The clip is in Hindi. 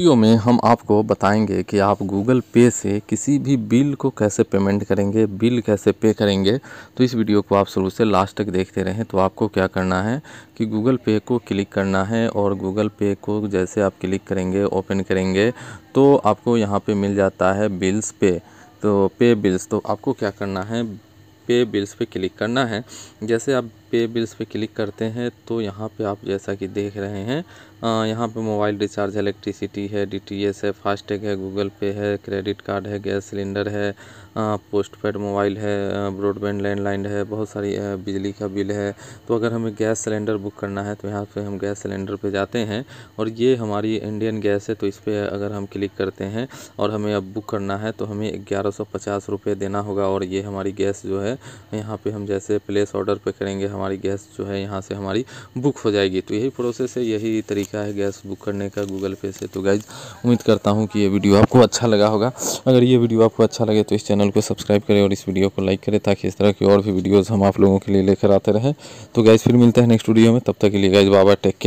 वीडियो में हम आपको बताएंगे कि आप गूगल पे से किसी भी बिल को कैसे पेमेंट करेंगे बिल कैसे पे करेंगे तो इस वीडियो को आप शुरू से लास्ट तक देखते रहें तो आपको क्या करना है कि गूगल पे को क्लिक करना है और गूगल पे को जैसे आप क्लिक करेंगे ओपन करेंगे तो आपको यहाँ पे मिल जाता है बिल्स पे तो पे बिल्स तो आपको क्या करना है पे बिल्स पे क्लिक करना है जैसे आप पे बिल्स पे क्लिक करते हैं तो यहाँ पे आप जैसा कि देख रहे हैं यहाँ पे मोबाइल रिचार्ज है इलेक्ट्रिसिटी है डीटीएस है फास्टैग है गूगल पे है क्रेडिट कार्ड है गैस सिलेंडर है पोस्टपेड मोबाइल है ब्रॉडबैंड लैंडलाइन है बहुत सारी बिजली का बिल है तो अगर हमें गैस सिलेंडर बुक करना है तो यहाँ पे हम गैस सिलेंडर पे जाते हैं और ये हमारी इंडियन गैस है तो इस पर अगर हम क्लिक करते हैं और हमें अब बुक करना है तो हमें ग्यारह सौ देना होगा और ये हमारी गैस जो है यहाँ पर हम जैसे प्लेस ऑर्डर पर करेंगे हमारी गैस जो है यहाँ से हमारी बुक हो जाएगी तो यही प्रोसेस है यही तरीका है गैस बुक करने का गूगल पे से तो गाइज उम्मीद करता हूँ कि ये वीडियो आपको अच्छा लगा होगा अगर ये वीडियो आपको अच्छा लगे तो इस चैनल को सब्सक्राइब करें और इस वीडियो को लाइक करें ताकि इस तरह की और भी वीडियोज़ हम आप लोगों के लिए लेकर आते रहें तो गाइज फिर मिलते हैं नेक्स्ट वीडियो में तब तक के लिए गाइज बाबा टेक केयर